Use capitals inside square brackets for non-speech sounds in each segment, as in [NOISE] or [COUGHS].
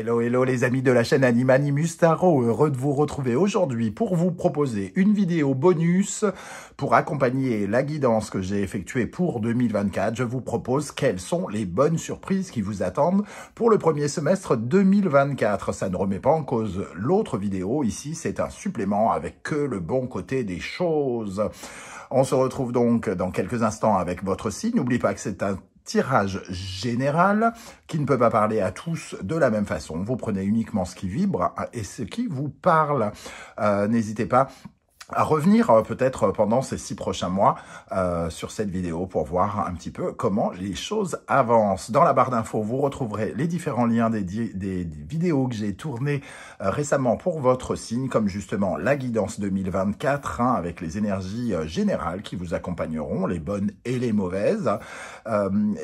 Hello, hello les amis de la chaîne Animani Tarot, heureux de vous retrouver aujourd'hui pour vous proposer une vidéo bonus pour accompagner la guidance que j'ai effectuée pour 2024. Je vous propose quelles sont les bonnes surprises qui vous attendent pour le premier semestre 2024. Ça ne remet pas en cause l'autre vidéo, ici c'est un supplément avec que le bon côté des choses. On se retrouve donc dans quelques instants avec votre signe. n'oubliez pas que c'est un tirage général qui ne peut pas parler à tous de la même façon. Vous prenez uniquement ce qui vibre et ce qui vous parle. Euh, n'hésitez pas à revenir euh, peut-être euh, pendant ces six prochains mois euh, sur cette vidéo pour voir un petit peu comment les choses avancent. Dans la barre d'infos, vous retrouverez les différents liens des, des, vidéos que j'ai tournées euh, récemment pour votre signe, comme justement la guidance 2024 hein, avec les énergies générales qui vous accompagneront, les bonnes et les mauvaises,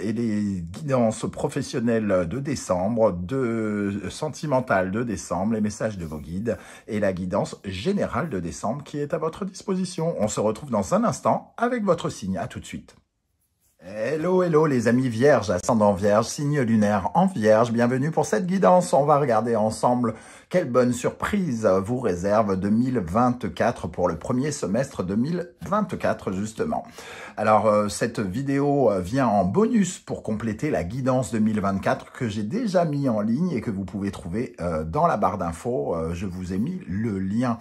et les guidances professionnelles de décembre, de sentimentales de décembre, les messages de vos guides et la guidance générale de décembre qui est votre disposition. On se retrouve dans un instant avec votre signe. À tout de suite. Hello, hello les amis vierges, ascendant vierge, signe lunaire en vierge, bienvenue pour cette guidance. On va regarder ensemble quelle bonne surprise vous réserve 2024 pour le premier semestre 2024 justement. Alors euh, cette vidéo euh, vient en bonus pour compléter la guidance 2024 que j'ai déjà mis en ligne et que vous pouvez trouver euh, dans la barre d'infos. je vous ai mis le lien.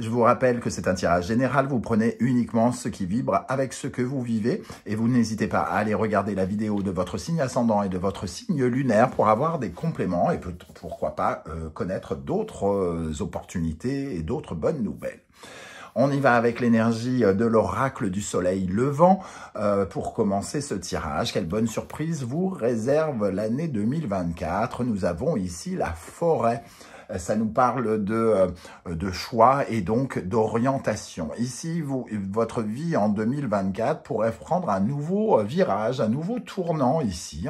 Je vous rappelle que c'est un tirage général, vous prenez uniquement ce qui vibre avec ce que vous vivez et vous n'hésitez pas à aller regarder la vidéo de votre signe ascendant et de votre signe lunaire pour avoir des compléments et pourquoi pas euh, connaître d'autres euh, opportunités et d'autres bonnes nouvelles. On y va avec l'énergie de l'oracle du soleil levant euh, pour commencer ce tirage. Quelle bonne surprise vous réserve l'année 2024. Nous avons ici la forêt ça nous parle de, euh, de choix et donc d'orientation. Ici, votre vie en 2024 pourrait prendre un nouveau euh, virage, un nouveau tournant ici.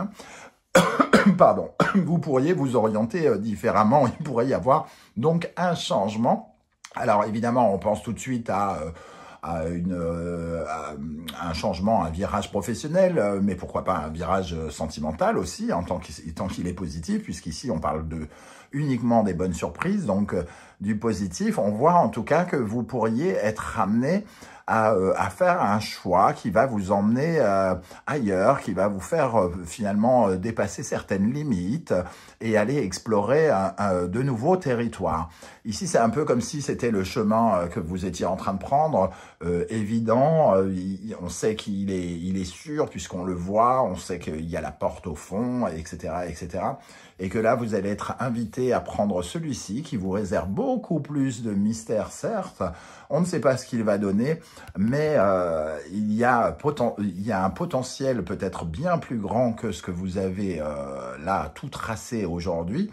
[COUGHS] Pardon, [COUGHS] vous pourriez vous orienter euh, différemment, il pourrait y avoir donc un changement. Alors évidemment, on pense tout de suite à une, euh, un changement, un virage professionnel, euh, mais pourquoi pas un virage euh, sentimental aussi, en tant qu'il est positif, puisqu'ici on parle de uniquement des bonnes surprises, donc du positif. On voit en tout cas que vous pourriez être ramené à, euh, à, faire un choix qui va vous emmener euh, ailleurs, qui va vous faire euh, finalement dépasser certaines limites et aller explorer de nouveaux territoires. Ici, c'est un peu comme si c'était le chemin que vous étiez en train de prendre, évident, on sait qu'il est, il est sûr puisqu'on le voit, on sait qu'il y a la porte au fond, etc., etc., et que là, vous allez être invité à prendre celui-ci qui vous réserve beaucoup plus de mystères, certes. On ne sait pas ce qu'il va donner, mais euh, il, y a un potentiel peut-être bien plus grand que ce que vous avez euh, là tout tracé aujourd'hui.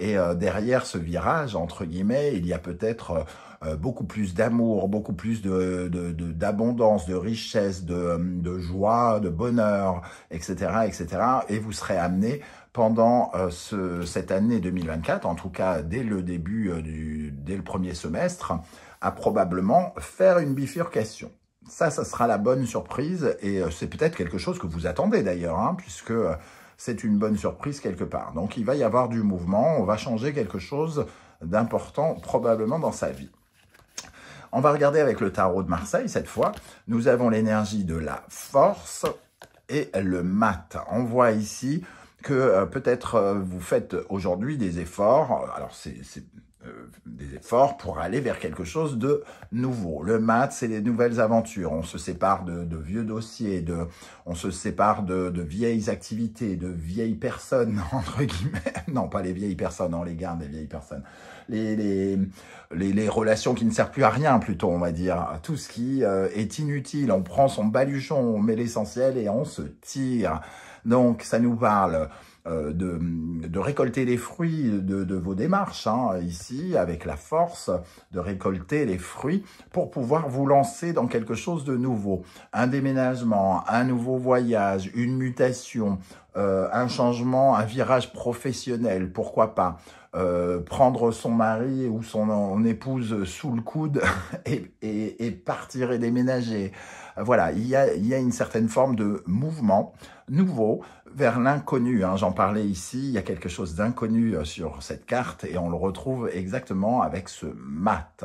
Et euh, derrière ce virage, entre guillemets, il y a peut-être beaucoup plus d'amour, beaucoup plus d'abondance, de, de, richesse, de, joie, de bonheur, etc., etc. Et vous serez amené pendant euh, cette année 2024, en tout cas dès le début, euh, du, dès le premier semestre, à probablement faire une bifurcation. Ça, ça sera la bonne surprise et euh, c'est peut-être quelque chose que vous attendez d'ailleurs, hein, puisque c'est une bonne surprise quelque part. Donc il va y avoir du mouvement, on va changer quelque chose d'important probablement dans sa vie. On va regarder avec le tarot de Marseille cette fois. Nous avons l'énergie de la force et le mat. On voit ici que euh, peut-être euh, vous faites aujourd'hui des efforts, euh, alors c'est des efforts pour aller vers quelque chose de nouveau. Le mat, c'est les nouvelles aventures. On se sépare de, vieux dossiers, de, on se sépare de, vieilles activités, de vieilles personnes, [LAUGHS] entre guillemets. Non, pas les vieilles personnes, on les garde, les vieilles personnes. les, les relations qui ne servent plus à rien, plutôt, on va dire. Tout ce qui est inutile. On prend son baluchon, on met l'essentiel et on se tire. Donc, ça nous parle euh, de, récolter les fruits de, vos démarches, hein, ici, avec la force de récolter les fruits pour pouvoir vous lancer dans quelque chose de nouveau. Un déménagement, un nouveau voyage, une mutation, euh, un changement, un virage professionnel, pourquoi pas euh, prendre son mari ou son épouse sous le coude [LAUGHS] et, partir et déménager. Voilà, il y a une certaine forme de mouvement nouveau vers l'inconnu. Hein. J'en parlais ici, il y a quelque chose d'inconnu euh, sur cette carte et on le retrouve exactement avec ce mat.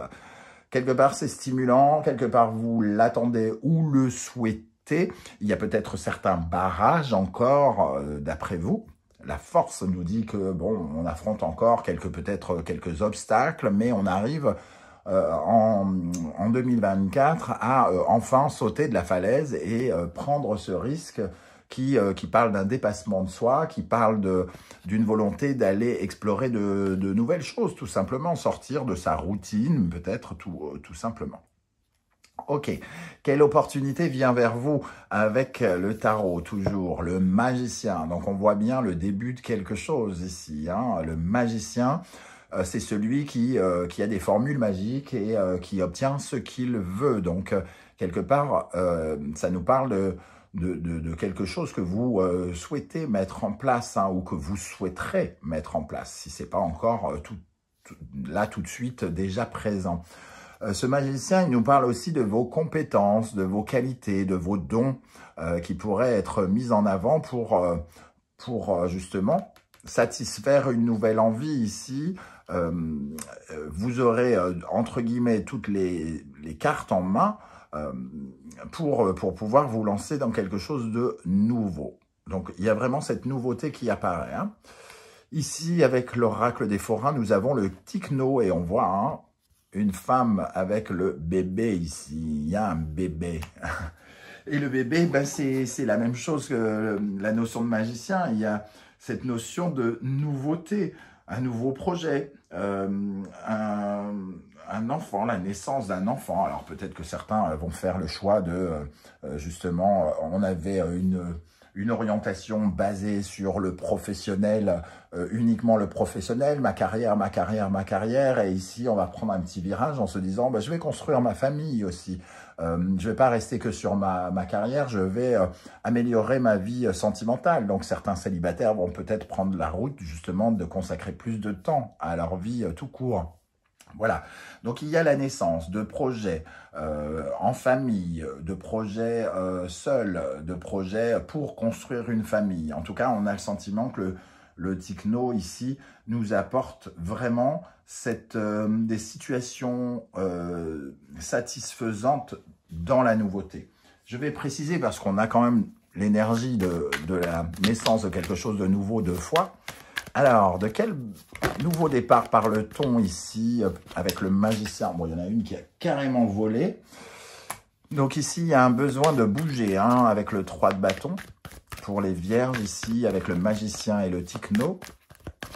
Quelque part, c'est stimulant, quelque part, vous l'attendez ou le souhaitez. Il y a peut-être certains barrages encore, euh, d'après vous. La force nous dit que, bon, on affronte encore quelques peut-être euh, quelques obstacles, mais on arrive en, 2024 à enfin sauter de la falaise et prendre ce risque euh, qui, parle d'un dépassement de soi, qui parle d'une volonté d'aller explorer de, nouvelles choses, tout simplement, sortir de sa routine, peut-être tout, euh, simplement. Ok, quelle opportunité vient vers vous avec euh, le tarot toujours, le magicien Donc on voit bien le début de quelque chose ici, hein. le magicien c'est celui qui, a des formules magiques et qui obtient ce qu'il veut. Donc, quelque part, ça nous parle de, de, quelque chose que vous euh, souhaitez mettre en place hein, ou que vous souhaiterez mettre en place, si ce n'est pas encore euh, là tout de suite déjà présent. Euh, ce magicien, il nous parle aussi de vos compétences, de vos qualités, de vos dons qui pourraient être mis en avant pour, justement satisfaire une nouvelle envie ici. vous aurez, entre guillemets, toutes les cartes en main euh, pour, euh, pour pouvoir vous lancer dans quelque chose de nouveau. Donc, il y a vraiment cette nouveauté qui apparaît. Hein. Ici, avec l'oracle des forains, nous avons le Ticno et on voit hein, une femme avec le bébé ici. Il y a un bébé. [LAUGHS] Et le bébé, ben, c'est la même chose que euh, la notion de magicien. Il y a cette notion de nouveauté, un nouveau projet, un, un enfant, la naissance d'un enfant. Alors peut-être que certains euh, vont faire le choix de, euh, euh, justement, on avait une, orientation basée sur le professionnel, uniquement le professionnel, ma carrière, ma carrière, ma carrière. Et ici, on va prendre un petit virage en se disant, bah, je vais construire ma famille aussi. je je vais pas rester que sur ma, carrière, je vais améliorer ma vie sentimentale. Donc certains célibataires vont peut-être prendre la route justement de consacrer plus de temps à leur vie tout court. Voilà. Donc il y a la naissance de projets euh, en famille, de projets euh, seuls, de projets pour construire une famille. En tout cas, on a le sentiment que le, techno, ici nous apporte vraiment euh, des situations satisfaisantes dans la nouveauté. Je vais préciser parce qu'on a quand même l'énergie de, de, la naissance de quelque chose de nouveau deux fois. Alors, de quel nouveau départ parle-t-on ici euh, avec le magicien Bon, il y en a une qui a carrément volé. Donc ici, il y a un besoin de bouger hein, avec le 3 de bâton. Pour les vierges ici, avec le magicien et le techno.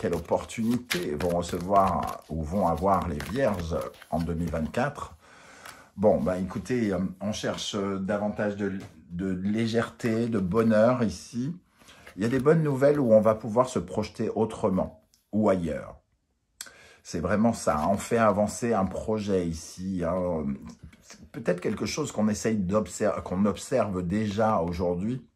Quelle opportunité vont recevoir ou vont avoir les vierges en 2024 Bon, bah écoutez, euh, on cherche euh, davantage de légèreté, de bonheur ici. Il y a des bonnes nouvelles où on va pouvoir se projeter autrement ou ailleurs. C'est vraiment ça. Hein. On fait avancer un projet ici. Hein. Peut-être quelque chose qu'on essaye d'observer, qu'on observe déjà aujourd'hui.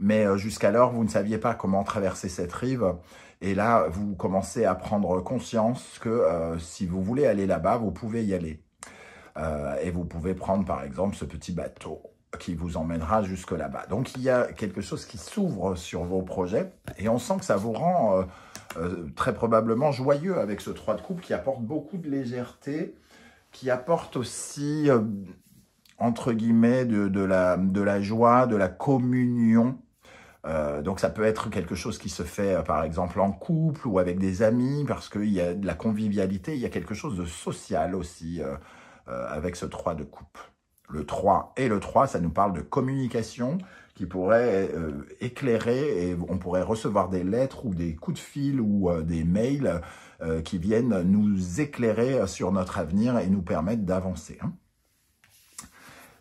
Mais euh, jusqu'alors, vous ne saviez pas comment traverser cette rive. Et là, vous commencez à prendre conscience que euh, si vous voulez aller là-bas, vous pouvez y aller. Euh, et vous pouvez prendre par exemple ce petit bateau qui vous emmènera jusque là-bas. Donc il y a quelque chose qui s'ouvre sur vos projets et on sent que ça vous rend euh, euh, très probablement joyeux avec ce 3 de coupe qui apporte beaucoup de légèreté, qui apporte aussi, euh, entre guillemets, de, la, de la joie, de la communion. donc ça peut être quelque chose qui se fait par exemple en couple ou avec des amis parce qu'il y a de la convivialité, il y a quelque chose de social aussi avec ce 3 de coupe le 3 et le 3, ça nous parle de communication qui pourrait euh, éclairer et on pourrait recevoir des lettres ou des coups de fil ou euh, des mails euh, qui viennent nous éclairer sur notre avenir et nous permettre d'avancer. Hein.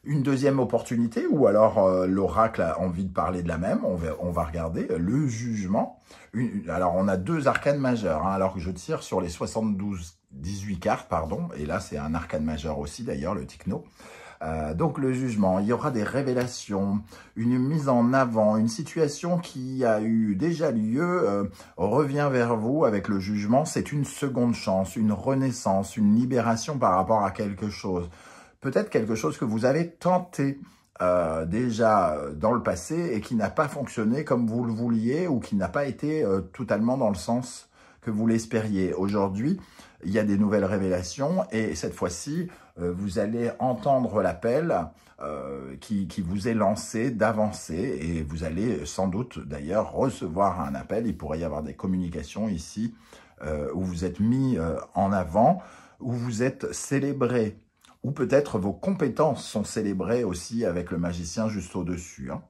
Une deuxième opportunité, ou alors l'oracle a envie de parler de la même, on va, regarder le jugement. alors on a deux arcanes majeurs, hein, alors que je tire sur les 72, 18 cartes, pardon, et là c'est un arcane majeur aussi d'ailleurs, le Techno. Euh, donc le jugement, il y aura des révélations, une mise en avant, une situation qui a eu déjà lieu euh, revient vers vous avec le jugement. C'est une seconde chance, une renaissance, une libération par rapport à quelque chose. Peut-être quelque chose que vous avez tenté euh, déjà dans le passé et qui n'a pas fonctionné comme vous le vouliez ou qui n'a pas été totalement dans le sens que vous l'espériez. Aujourd'hui, il y a des nouvelles révélations et cette fois-ci, euh, vous allez entendre l'appel euh, qui, vous est lancé d'avancer et vous allez sans doute d'ailleurs recevoir un appel. Il pourrait y avoir des communications ici euh, où vous êtes mis en avant, où vous êtes célébré, ou peut-être vos compétences sont célébrées aussi avec le magicien juste au-dessus. Hein.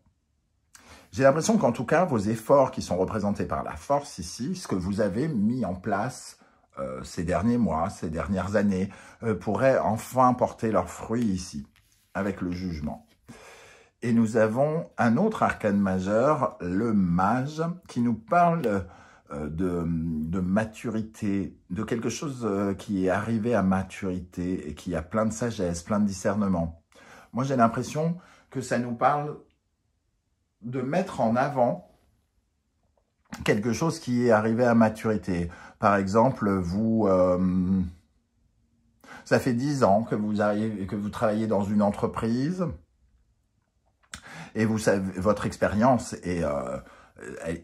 J'ai l'impression qu'en tout cas, vos efforts qui sont représentés par la force ici, ce que vous avez mis en place, euh, ces derniers mois, ces dernières années, euh, pourraient enfin porter leurs fruits ici, avec le jugement. Et nous avons un autre arcane majeur, le mage, qui nous parle euh, de, maturité, de quelque chose qui est arrivé à maturité et qui a plein de sagesse, plein de discernement. Moi, j'ai l'impression que ça nous parle de mettre en avant quelque chose qui est arrivé à maturité. Par exemple, vous... Euh, ça fait dix ans que vous, travaillez dans une entreprise et vous savez, votre expérience est, euh,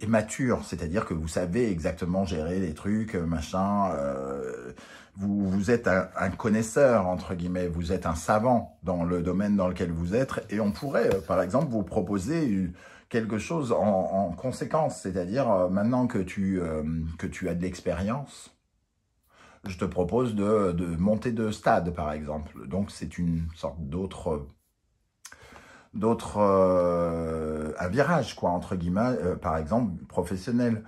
mature, c'est-à-dire que vous savez exactement gérer les trucs, machin. Euh, vous, êtes un, connaisseur, entre guillemets, vous êtes un savant dans le domaine dans lequel vous êtes et on pourrait, par exemple, vous proposer quelque chose en, conséquence. C'est-à-dire, euh, maintenant que tu, euh, que tu as de l'expérience, je te propose de, monter de stade, par exemple. Donc, c'est une sorte d'autre d'autres euh, un virage quoi entre guillemets par exemple professionnel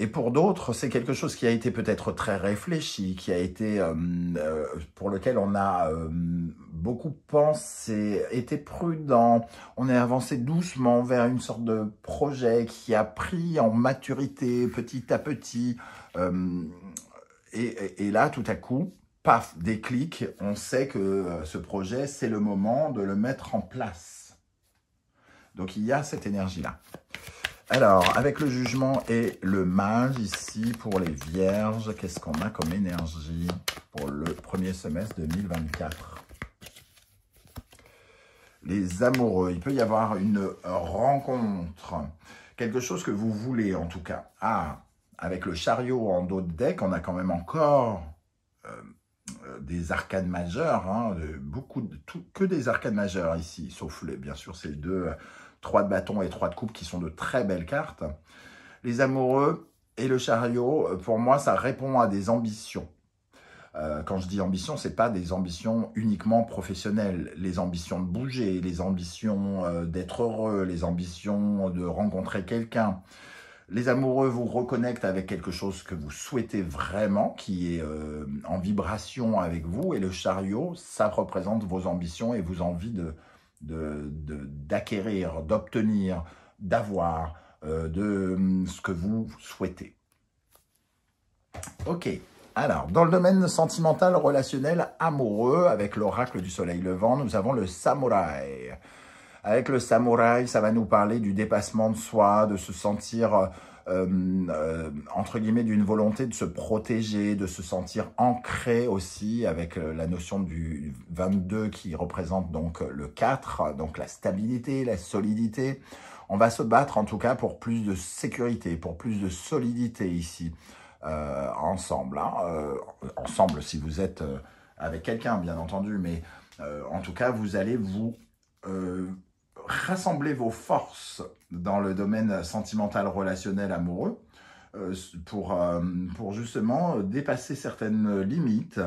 et pour d'autres, c'est quelque chose qui a été peut-être très réfléchi, qui a été euh, euh, pour lequel on a euh, beaucoup pensé, été prudent. On est avancé doucement vers une sorte de projet qui a pris en maturité petit à petit. Et, et, là, tout à coup, paf, déclic, on sait que ce projet, c'est le moment de le mettre en place. Donc il y a cette énergie-là. Alors, avec le jugement et le mage, ici, pour les vierges, qu'est-ce qu'on a comme énergie pour le premier semestre 2024 les amoureux. Il peut y avoir une rencontre, quelque chose que vous voulez en tout cas. Ah, avec le chariot en dos de deck, on a quand même encore euh, euh, des arcades majeures, hein, beaucoup que des arcades majeures ici, sauf les, bien sûr ces deux euh, Trois de bâton et trois de coupes qui sont de très belles cartes. Les amoureux et le chariot, euh, pour moi, ça répond à des ambitions. Euh, quand je dis ambition, n'est pas des ambitions uniquement professionnelles. Les ambitions de bouger, les ambitions euh, d'être heureux, les ambitions de rencontrer quelqu'un. Les amoureux vous reconnectent avec quelque chose que vous souhaitez vraiment, qui est en vibration avec vous. Et le chariot, ça représente vos ambitions et vos envies de, d'acquérir, de, d'obtenir, d'avoir, euh, de mm, ce que vous souhaitez. Ok, alors, dans le domaine sentimental, relationnel, amoureux, avec l'oracle du soleil levant, nous avons le samouraï. Avec le samouraï, ça va nous parler du dépassement de soi, de se sentir euh, euh, euh, entre guillemets, d'une volonté de se protéger, de se sentir ancré aussi avec euh, la notion du 22 qui représente donc le 4, donc la stabilité, la solidité. On va se battre en tout cas pour plus de sécurité, pour plus de solidité ici, ensemble. Hein. ensemble si vous êtes avec quelqu'un, bien entendu, mais en tout cas, vous allez vous rassemblez vos forces dans le domaine sentimental, relationnel, amoureux, euh, pour, euh, pour justement dépasser certaines limites,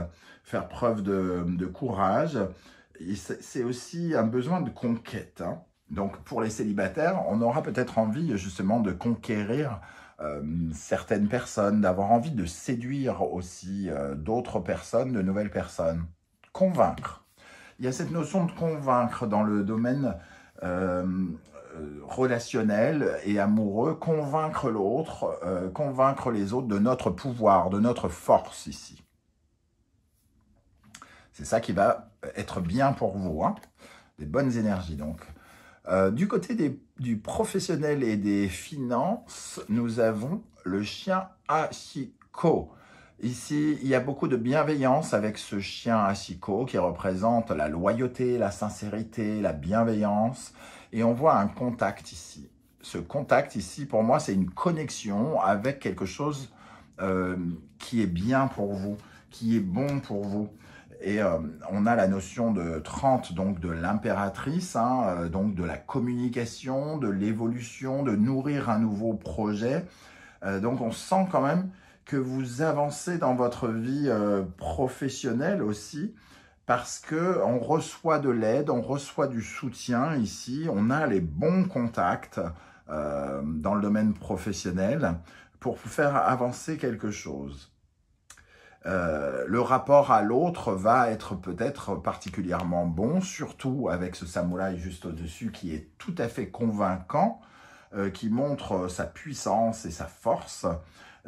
faire preuve de, de courage. C'est aussi un besoin de conquête. Hein. Donc pour les célibataires, on aura peut-être envie justement de conquérir euh, certaines personnes, d'avoir envie de séduire aussi d'autres personnes, de nouvelles personnes. Convaincre. Il y a cette notion de convaincre dans le domaine euh, euh, relationnel et amoureux, convaincre l'autre, euh, convaincre les autres de notre pouvoir, de notre force ici. C'est ça qui va être bien pour vous, hein. des bonnes énergies donc. du côté du professionnel et des finances, nous avons le chien Ashiko. Ici, il y a beaucoup de bienveillance avec ce chien Ashiko qui représente la loyauté, la sincérité, la bienveillance. Et on voit un contact ici. Ce contact ici, pour moi, c'est une connexion avec quelque chose euh, qui est bien pour vous, qui est bon pour vous. Et euh, on a la notion de 30, donc de l'impératrice, hein, euh, donc de la communication, de l'évolution, de nourrir un nouveau projet. donc on sent quand même que vous avancez dans votre vie euh, professionnelle aussi, parce que on reçoit de l'aide, on reçoit du soutien ici, on a les bons contacts euh, dans le domaine professionnel pour faire avancer quelque chose. Euh, le rapport à l'autre va être peut-être particulièrement bon, surtout avec ce samouraï juste au-dessus qui est tout à fait convaincant, qui montre sa puissance et sa force.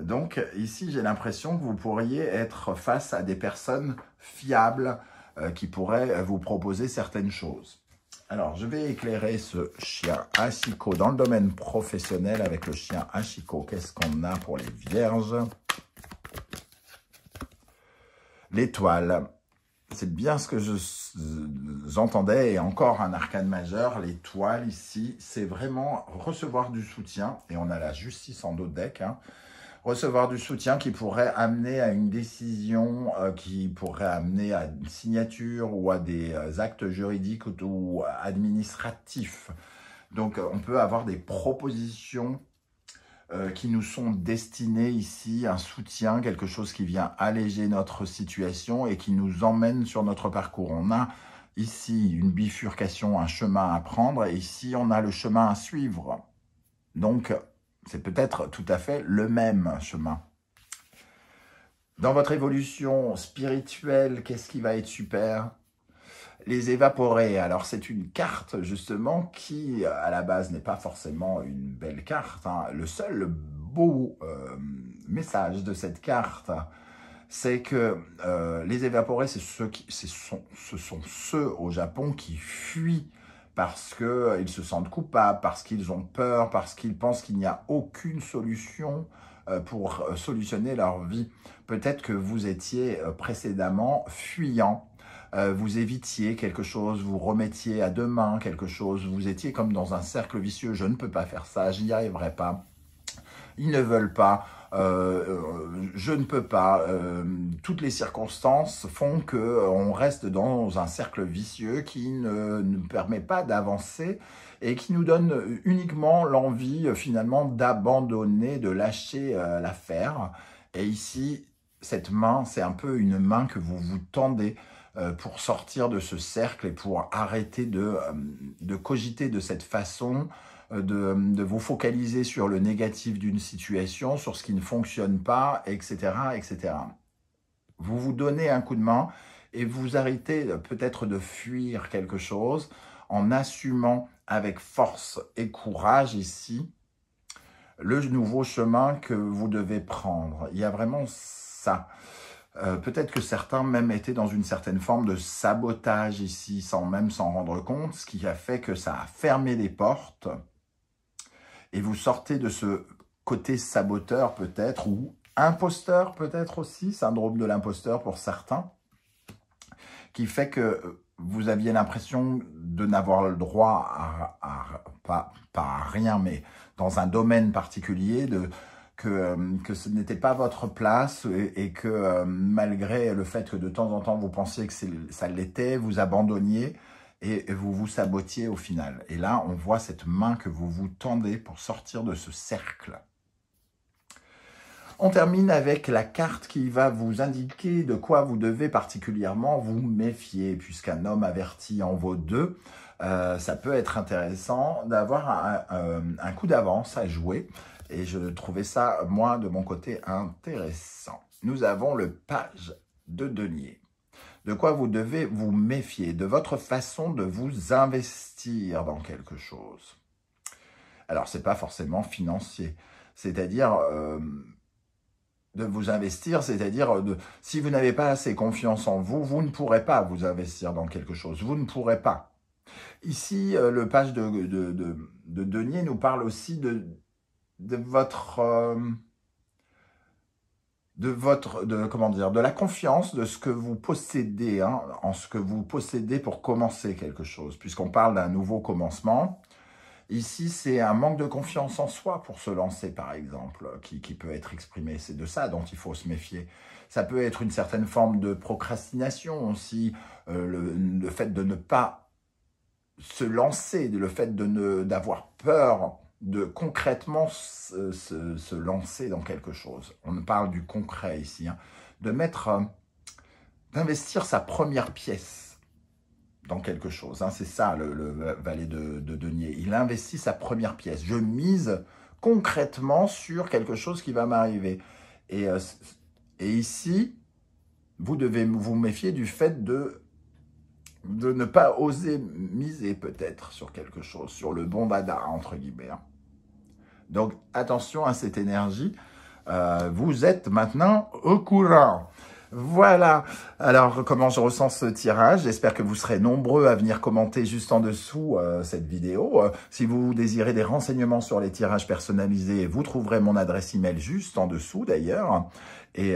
Donc ici, j'ai l'impression que vous pourriez être face à des personnes fiables euh, qui pourraient euh, vous proposer certaines choses. Alors, je vais éclairer ce chien Ashiko dans le domaine professionnel avec le chien Ashiko. Qu'est-ce qu'on a pour les vierges L'étoile. C'est bien ce que j'entendais, euh, entendais et encore un arcane majeur, l'étoile ici, c'est vraiment recevoir du soutien, et on a la justice en dos deck, hein recevoir du soutien qui pourrait amener à une décision, euh, qui pourrait amener à une signature ou à des euh, actes juridiques ou, administratifs. Donc euh, on peut avoir des propositions qui nous sont destinées ici, un soutien, quelque chose qui vient alléger notre situation et qui nous emmène sur notre parcours. On a ici une bifurcation, un chemin à prendre, et ici on a le chemin à suivre. Donc c'est peut-être tout à fait le même chemin. Dans votre évolution spirituelle, qu'est-ce qui va être super Les évaporer. Alors c'est une carte justement qui, à la base, n'est pas forcément une belle carte. Hein. Le seul beau euh, message de cette carte, c'est que euh, les évaporés, c'est ceux qui, c'est ce sont ceux au Japon qui fuient parce qu'ils euh, se sentent coupables, parce qu'ils ont peur, parce qu'ils pensent qu'il n'y a aucune solution euh, pour euh, solutionner leur vie. Peut-être que vous étiez précédemment fuyant, vous évitiez quelque chose, vous remettiez à demain quelque chose, vous étiez comme dans un cercle vicieux, je ne peux pas faire ça, je n'y arriverai pas. Ils ne veulent pas, euh, euh, je ne peux pas. Euh, toutes les circonstances font qu'on reste dans un cercle vicieux qui ne nous permet pas d'avancer et qui nous donne uniquement l'envie finalement d'abandonner, de lâcher l'affaire. Et ici, cette main, c'est un peu une main que vous vous tendez pour sortir de ce cercle et pour arrêter de cogiter de cette façon, euh, de, vous focaliser sur le négatif d'une situation, sur ce qui ne fonctionne pas, etc., etc. Vous vous donnez un coup de main et vous arrêtez euh, peut-être de fuir quelque chose en assumant avec force et courage ici le nouveau chemin que vous devez prendre. Il y a vraiment ça. Euh, peut-être que certains même étaient dans une certaine forme de sabotage ici, sans même s'en rendre compte, ce qui a fait que ça a fermé les portes et vous sortez de ce côté saboteur peut-être ou imposteur peut-être aussi, syndrome de l'imposteur pour certains, qui fait que euh, vous aviez l'impression de n'avoir le droit à, pas, rien, mais dans un domaine particulier, euh, que, ce n'était pas votre place et, que euh, malgré le fait que de temps en temps vous pensiez que ça l'était, vous abandonniez, et vous vous sabotiez au final. Et là, on voit cette main que vous vous tendez pour sortir de ce cercle. On termine avec la carte qui va vous indiquer de quoi vous devez particulièrement vous méfier, puisqu'un homme averti en vaut deux. Euh, ça peut être intéressant d'avoir un, coup d'avance à jouer. Et je trouvais ça, moi, de mon côté, intéressant. Nous avons le page de denier de quoi vous devez vous méfier, de votre façon de vous investir dans quelque chose. Alors, ce n'est pas forcément financier, c'est-à-dire euh, de vous investir, c'est-à-dire euh, si vous n'avez pas assez confiance en vous, vous ne pourrez pas vous investir dans quelque chose, vous ne pourrez pas. Ici, euh, le page de, de, Denier nous parle aussi de, de votre de votre, de, comment dire, de la confiance de ce que vous possédez, hein, en ce que vous possédez pour commencer quelque chose, puisqu'on parle d'un nouveau commencement. Ici, c'est un manque de confiance en soi pour se lancer, par exemple, qui, peut être exprimé. C'est de ça dont il faut se méfier. Ça peut être une certaine forme de procrastination aussi, euh, le, fait de ne pas se lancer, le fait de ne d'avoir peur de concrètement se, lancer dans quelque chose. On parle du concret ici, hein. de mettre, euh, d'investir sa première pièce dans quelque chose. Hein. C'est ça le, valet de, denier. Il investit sa première pièce. Je mise concrètement sur quelque chose qui va m'arriver. Et, euh, et ici, vous devez vous méfier du fait de de ne pas oser miser peut-être sur quelque chose, sur le bon bada, entre guillemets. Hein. Donc attention à cette énergie. Euh, vous êtes maintenant au courant. Voilà. Alors, comment je ressens ce tirage J'espère que vous serez nombreux à venir commenter juste en dessous euh, cette vidéo. Euh, si vous désirez des renseignements sur les tirages personnalisés, vous trouverez mon adresse email juste en dessous d'ailleurs. et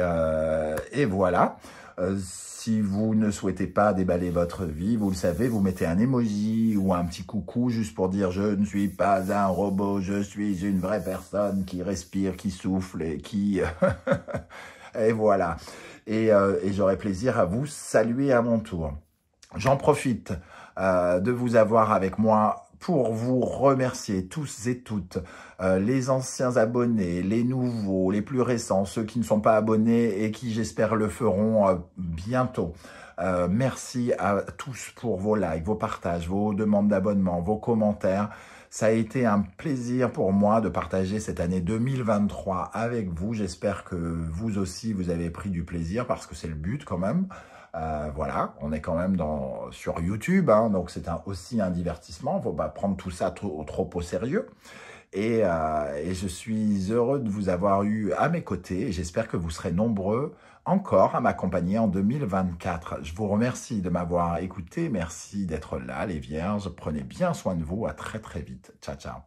voilà. Euh, si vous ne souhaitez pas déballer votre vie, vous le savez, vous mettez un emoji ou un petit coucou juste pour dire « je ne suis pas un robot, je suis une vraie personne qui respire, qui souffle et qui... [LAUGHS] » Et voilà. Euh, et, j'aurai plaisir à vous saluer à mon tour. J'en profite euh, de vous avoir avec moi pour vous remercier tous et toutes, euh, les anciens abonnés, les nouveaux, les plus récents, ceux qui ne sont pas abonnés et qui, j'espère, le feront euh, bientôt. Euh, merci à tous pour vos likes, vos partages, vos demandes d'abonnement, vos commentaires. Ça a été un plaisir pour moi de partager cette année 2023 avec vous. J'espère que vous aussi, vous avez pris du plaisir parce que c'est le but quand même. Euh, voilà, on est quand même sur YouTube, hein, donc c'est aussi un divertissement. il ne faut pas prendre tout ça trop, au sérieux. Et, euh, et, je suis heureux de vous avoir eu à mes côtés. J'espère que vous serez nombreux encore à m'accompagner en 2024. Je vous remercie de m'avoir écouté. Merci d'être là, les vierges. Prenez bien soin de vous. À très très vite. Ciao, ciao.